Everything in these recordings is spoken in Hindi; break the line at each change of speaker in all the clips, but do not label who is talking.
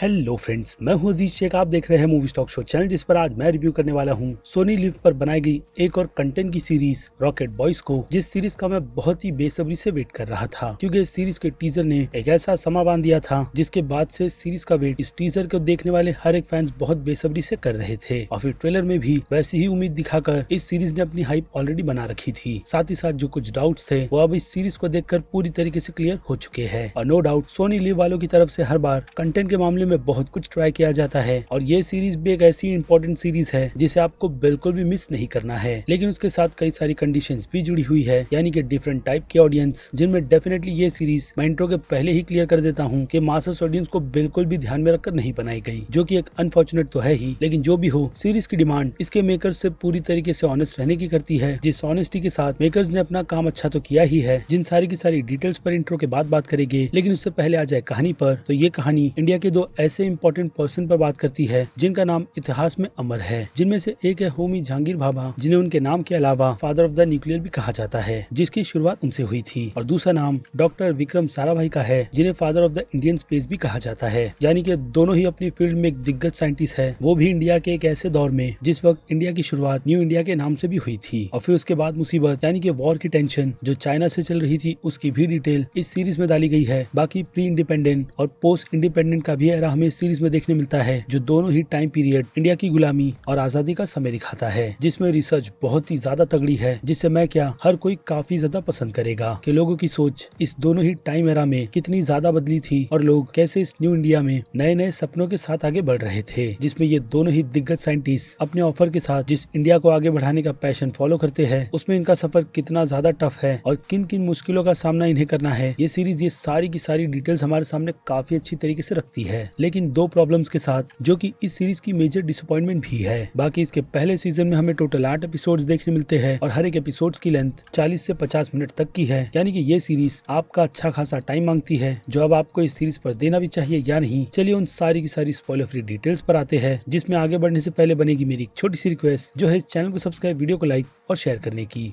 हेलो फ्रेंड्स मैं हूं अजीत शेख आप देख रहे हैं मूवी स्टॉक शो चैनल जिस पर आज मैं रिव्यू करने वाला हूं सोनी लिव पर बनाई गई एक और कंटेंट की सीरीज रॉकेट बॉयज को जिस सीरीज का मैं बहुत ही बेसब्री से वेट कर रहा था क्योंकि इस सीरीज के टीजर ने एक ऐसा समा बांध दिया था जिसके बाद से सीरीज का वेट इस टीजर को देखने वाले हर एक फैंस बहुत बेसब्री से कर रहे थे और फिर ट्रेलर में भी वैसी ही उम्मीद दिखाकर इस सीरीज ने अपनी हाइप ऑलरेडी बना रखी थी साथ ही साथ जो कुछ डाउट थे वो अब इस सीरीज को देख पूरी तरीके ऐसी क्लियर हो चुके हैं और नो डाउट सोनी लिव वालों की तरफ ऐसी हर बार कंटेंट के मामले में बहुत कुछ ट्राई किया जाता है और ये सीरीज भी एक ऐसी इम्पोर्टेंट सीरीज है जिसे आपको बिल्कुल भी मिस नहीं करना है लेकिन उसके साथ कई सारी कंडीशन भी जुड़ी हुई है यानी कि डिफरेंट टाइप के ऑडियंस जिनमें डेफिनेटली ये सीरीज मैं इंट्रो के पहले ही क्लियर कर देता हूँ की मासस ऑडियंस को बिल्कुल भी ध्यान में रखकर नहीं बनाई गई जो की एक अनफॉर्चुनेट तो है ही लेकिन जो भी हो सीरीज की डिमांड इसके मेकर से पूरी तरीके से ऑनेस्ट रहने की करती है जिस ऑनेस्टी के साथ मेकर्स ने अपना काम अच्छा तो किया ही है जिन सारी की सारी डिटेल्स पर इंट्रो के बाद बात करेंगे लेकिन उससे पहले आ जाए कहानी पर तो ये कहानी इंडिया के दो ऐसे इम्पोर्टेंट पर्सन पर बात करती है जिनका नाम इतिहास में अमर है जिनमें से एक है होमी जहांगीर भाभा जिन्हें उनके नाम के अलावा फादर ऑफ द न्यूक्लियर भी कहा जाता है जिसकी शुरुआत उनसे हुई थी और दूसरा नाम डॉक्टर विक्रम साराभाई का है जिन्हें father of the Indian space भी कहा जाता है यानी कि दोनों ही अपनी फील्ड में एक दिग्गज साइंटिस्ट है वो भी इंडिया के एक ऐसे दौर में जिस वक्त इंडिया की शुरुआत न्यू इंडिया के नाम से भी हुई थी और फिर उसके बाद मुसीबत यानी कि वॉर की टेंशन जो चाइना से चल रही थी उसकी भी डिटेल इस सीरीज में डाली गई है बाकी प्री इंडिपेंडेंट और पोस्ट इंडिपेंडेंट का भी चेहरा हमें सीरीज में देखने मिलता है जो दोनों ही टाइम पीरियड इंडिया की गुलामी और आजादी का समय दिखाता है जिसमें रिसर्च बहुत ही ज्यादा तगड़ी है जिससे मैं क्या हर कोई काफी ज्यादा पसंद करेगा कि लोगों की सोच इस दोनों ही टाइम एरा में कितनी ज्यादा बदली थी और लोग कैसे इस न्यू इंडिया में नए नए सपनों के साथ आगे बढ़ रहे थे जिसमे ये दोनों ही दिग्गज साइंटिस्ट अपने ऑफर के साथ जिस इंडिया को आगे बढ़ाने का पैशन फॉलो करते हैं उसमें इनका सफर कितना ज्यादा टफ है और किन किन मुश्किलों का सामना इन्हें करना है ये सीरीज ये सारी की सारी डिटेल्स हमारे सामने काफी अच्छी तरीके से रखती है लेकिन दो प्रॉब्लम्स के साथ जो कि इस सीरीज की मेजर डिसअपॉइंटमेंट भी है बाकी इसके पहले सीजन में हमें टोटल आठ एपिसोड देखने मिलते हैं और हर एक एपिसोड की लेंथ चालीस ऐसी पचास मिनट तक की है यानी की ये सीरीज आपका अच्छा खासा टाइम मांगती है जो अब आपको इस सीरीज पर देना भी चाहिए या नहीं चलिए उन सारी की सारी स्पॉइलर फ्री डिटेल्स पर आते हैं जिसमें आगे बढ़ने से पहले बनेगी मेरी एक छोटी सी रिक्वेस्ट जो है इस चैनल को सब्सक्राइब वीडियो को लाइक और शेयर करने की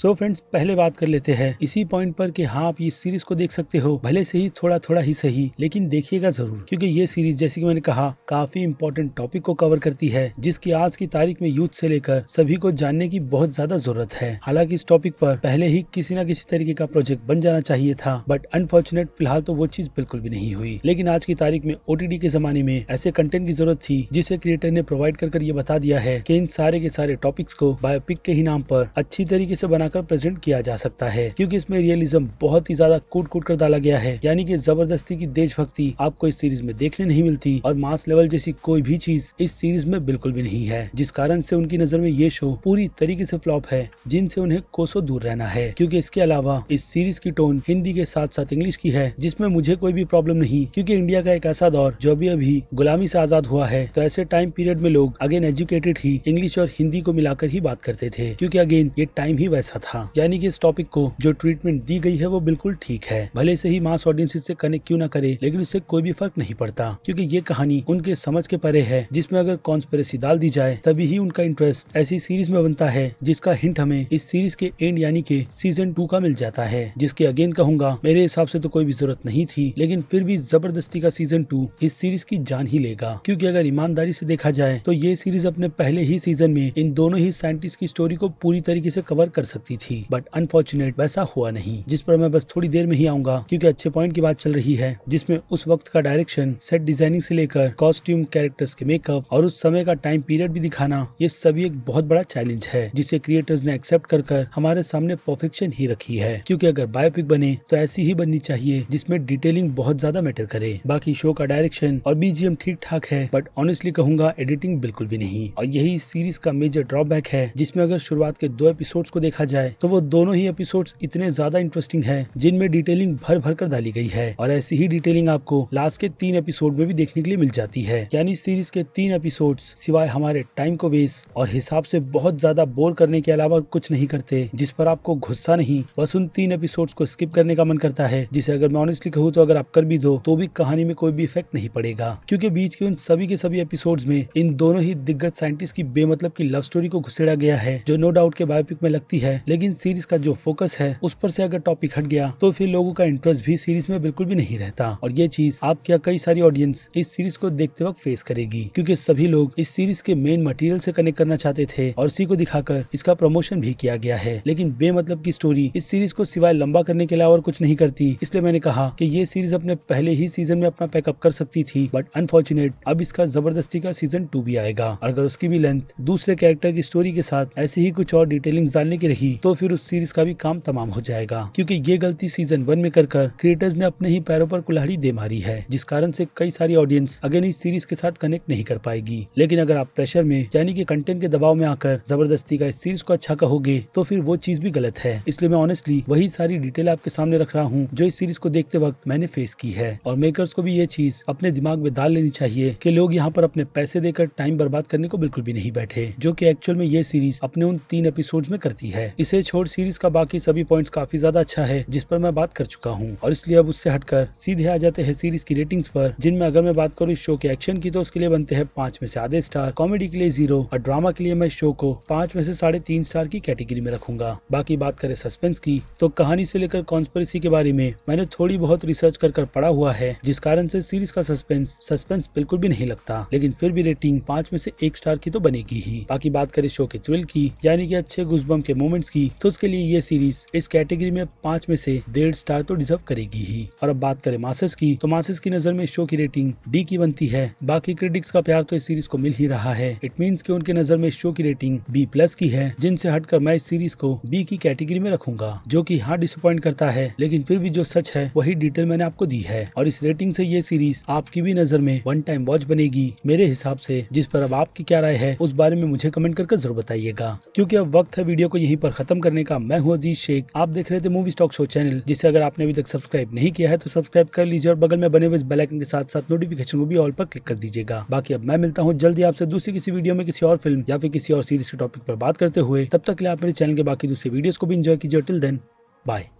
सो so फ्रेंड्स पहले बात कर लेते हैं इसी पॉइंट पर कि हाँ आप ये सीरीज को देख सकते हो भले से ही थोड़ा थोड़ा ही सही लेकिन देखिएगा जरूर क्योंकि ये सीरीज जैसे कि मैंने कहा काफी इम्पोर्टेंट टॉपिक को कवर करती है जिसकी आज की तारीख में यूथ से लेकर सभी को जानने की बहुत ज्यादा जरूरत है हालांकि इस टॉपिक पर पहले ही किसी न किसी तरीके का प्रोजेक्ट बन जाना चाहिए था बट अनफॉर्चुनेट फिलहाल तो वो चीज बिल्कुल भी नहीं हुई लेकिन आज की तारीख में ओटीडी के जमाने में ऐसे कंटेंट की जरूरत थी जिसे क्रिएटर ने प्रोवाइड कर ये बता दिया है की इन सारे के सारे टॉपिक्स को बायोपिक के ही नाम पर अच्छी तरीके से बना बनाकर प्रेजेंट किया जा सकता है क्योंकि इसमें रियलिज्म बहुत ही ज्यादा कूट कूट कर डाला गया है यानी कि जबरदस्ती की देशभक्ति आपको इस सीरीज में देखने नहीं मिलती और मास लेवल जैसी कोई भी चीज इस सीरीज में बिल्कुल भी नहीं है जिस कारण से उनकी नजर में ये शो पूरी तरीके से फ्लॉप है जिनसे उन्हें कोसो दूर रहना है क्योंकि इसके अलावा इस सीरीज की टोन हिंदी के साथ साथ इंग्लिश की है जिसमें मुझे कोई भी प्रॉब्लम नहीं क्योंकि इंडिया का एक ऐसा दौर जो अभी अभी गुलामी से आजाद हुआ है तो ऐसे टाइम पीरियड में लोग अगेन एजुकेटेड ही इंग्लिश और हिंदी को मिलाकर ही बात करते थे क्योंकि अगेन ये टाइम ही वैसा था यानी कि इस टॉपिक को जो ट्रीटमेंट दी गई है वो बिल्कुल ठीक है भले से ही मास ऑडियंस इससे कनेक्ट क्यों ना करे लेकिन उससे कोई भी फर्क नहीं पड़ता क्योंकि ये कहानी उनके समझ के परे है जिसमे अगर कॉन्स्पेरेसी डाल दी जाए तभी ही उनका इंटरेस्ट ऐसी सीरीज में बनता है जिसका हिंट हमें इस सीरीज के एंड यानी के सीजन टू का मिल जाता है जिसके अगेन कहूंगा मेरे हिसाब से तो कोई भी जरूरत नहीं थी लेकिन फिर भी जबरदस्ती का सीजन टू इस सीरीज की जान ही लेगा क्योंकि अगर ईमानदारी से देखा जाए तो ये सीरीज अपने पहले ही सीजन में इन दोनों ही साइंटिस्ट की स्टोरी को पूरी तरीके से कवर कर सकती सकती थी बट अनफॉर्चुनेट वैसा हुआ नहीं जिस पर मैं बस थोड़ी देर में ही आऊंगा क्योंकि अच्छे पॉइंट की बात चल रही है जिसमें उस वक्त का डायरेक्शन सेट डिजाइनिंग से लेकर कॉस्ट्यूम कैरेक्टर्स के मेकअप और उस समय का टाइम पीरियड भी दिखाना ये सभी एक बहुत बड़ा चैलेंज है जिसे क्रिएटर्स ने एक्सेप्ट कर कर हमारे सामने परफेक्शन ही रखी है क्योंकि अगर बायोपिक बने तो ऐसी ही बननी चाहिए जिसमें डिटेलिंग बहुत ज्यादा मैटर करे बाकी शो का डायरेक्शन और बीजीएम ठीक ठाक है बट ऑनेस्टली कहूंगा एडिटिंग बिल्कुल भी नहीं और यही सीरीज का मेजर ड्रॉबैक है जिसमें अगर शुरुआत के दो एपिसोड को देखा जाए जाए तो वो दोनों ही एपिसोड इतने ज्यादा इंटरेस्टिंग है जिनमें डिटेलिंग भर भर कर डाली गई है और ऐसी ही डिटेलिंग आपको लास्ट के तीन एपिसोड में भी देखने के लिए मिल जाती है यानी सीरीज के तीन एपिसोड सिवाय हमारे टाइम को वेस्ट और हिसाब से बहुत ज्यादा बोर करने के अलावा कुछ नहीं करते जिस पर आपको गुस्सा नहीं बस उन तीन एपिसोड को स्किप करने का मन करता है जिसे अगर मैं ऑनेस्टली कहूँ तो अगर आप कर भी दो तो भी कहानी में कोई भी इफेक्ट नहीं पड़ेगा क्योंकि बीच के उन सभी के सभी एपिसोड में इन दोनों ही दिग्गज साइंटिस्ट की बेमतलब की लव स्टोरी को घुसेड़ा गया है जो नो डाउट के बायोपिक में लगती है लेकिन सीरीज का जो फोकस है उस पर से अगर टॉपिक हट गया तो फिर लोगों का इंटरेस्ट भी सीरीज में बिल्कुल भी नहीं रहता और ये चीज आप क्या कई सारी ऑडियंस इस सीरीज को देखते वक्त फेस करेगी क्योंकि सभी लोग इस सीरीज के मेन मटेरियल से कनेक्ट करना चाहते थे और इसी को दिखाकर इसका प्रमोशन भी किया गया है लेकिन बेमतलब की स्टोरी इस सीरीज को सिवाय लंबा करने के अलावा और कुछ नहीं करती इसलिए मैंने कहा कि ये सीरीज अपने पहले ही सीजन में अपना पैकअप कर सकती थी बट अनफॉर्चुनेट अब इसका जबरदस्ती का सीजन टू भी आएगा अगर उसकी भी लेंथ दूसरे कैरेक्टर की स्टोरी के साथ ऐसी ही कुछ और डिटेलिंग डालने की रही होगी तो फिर उस सीरीज का भी काम तमाम हो जाएगा क्यूँकी ये गलती सीजन वन में कर कर क्रिएटर्स ने अपने ही पैरों पर कुल्हाड़ी दे मारी है जिस कारण से कई सारी ऑडियंस अगेन इस सीरीज के साथ कनेक्ट नहीं कर पाएगी लेकिन अगर आप प्रेशर में यानी कि कंटेंट के दबाव में आकर जबरदस्ती का इस सीरीज को अच्छा कहोगे तो फिर वो चीज भी गलत है इसलिए मैं ऑनेस्टली वही सारी डिटेल आपके सामने रख रहा हूँ जो इस सीरीज को देखते वक्त मैंने फेस की है और मेकर्स को भी ये चीज अपने दिमाग में डाल लेनी चाहिए की लोग यहाँ पर अपने पैसे देकर टाइम बर्बाद करने को बिल्कुल भी नहीं बैठे जो की एक्चुअल में ये सीरीज अपने उन तीन एपिसोड में करती है इसे छोड़ सीरीज का बाकी सभी पॉइंट्स काफी ज्यादा अच्छा है जिस पर मैं बात कर चुका हूँ और इसलिए अब उससे हटकर सीधे आ जाते हैं सीरीज की रेटिंग्स पर जिनमें अगर मैं बात करूँ इस शो के एक्शन की तो उसके लिए बनते हैं पांच में से आधे स्टार कॉमेडी के लिए जीरो और ड्रामा के लिए मैं शो को पांच में से साढ़े तीन स्टार की कैटेगरी में रखूंगा बाकी बात करें सस्पेंस की तो कहानी से लेकर कॉन्स्परेसी के बारे में मैंने थोड़ी बहुत रिसर्च कर कर पड़ा हुआ है जिस कारण से सीरीज का सस्पेंस सस्पेंस बिल्कुल भी नहीं लगता लेकिन फिर भी रेटिंग पांच में से एक स्टार की तो बनेगी ही बाकी बात करें शो के थ्रिल की यानी कि अच्छे गुजबम के मोमेंट्स की तो उसके लिए ये सीरीज इस कैटेगरी में पांच में से डेढ़ स्टार तो डिजर्व करेगी ही और अब बात करें मासेस की तो मासेस की नजर में शो की रेटिंग डी की बनती है बाकी क्रिटिक्स का प्यार तो इस सीरीज को मिल ही रहा है इट मीन्स की उनकी नजर में शो की रेटिंग बी प्लस की है जिनसे हटकर मैं इस सीरीज को बी की कैटेगरी में रखूंगा जो की हाँ डिसअपॉइंट करता है लेकिन फिर भी जो सच है वही डिटेल मैंने आपको दी है और इस रेटिंग ऐसी ये सीरीज आपकी भी नजर में वन टाइम वॉच बनेगी मेरे हिसाब से जिस पर अब आपकी क्या राय है उस बारे में मुझे कमेंट करके जरूर बताइएगा क्योंकि अब वक्त है वीडियो को यहीं पर खत्म करने का मैं हूँ अजीज शेख आप देख रहे थे मूवी स्टॉक शो चैनल जिसे अगर आपने अभी तक सब्सक्राइब नहीं किया है तो सब्सक्राइब कर लीजिए और बगल में बने हुए बेलाइकन के साथ साथ नोटिफिकेशन को भी ऑल पर क्लिक कर दीजिएगा बाकी अब मैं मिलता हूँ जल्दी आपसे दूसरी किसी वीडियो में किसी और फिल्म या फिर किसी और सीरीज के टॉपिक पर बात करते हुए तब तक के लिए आप मेरे चैनल के बाकी दूसरे वीडियो को भी इंजॉय कीजिए टिल देन बाय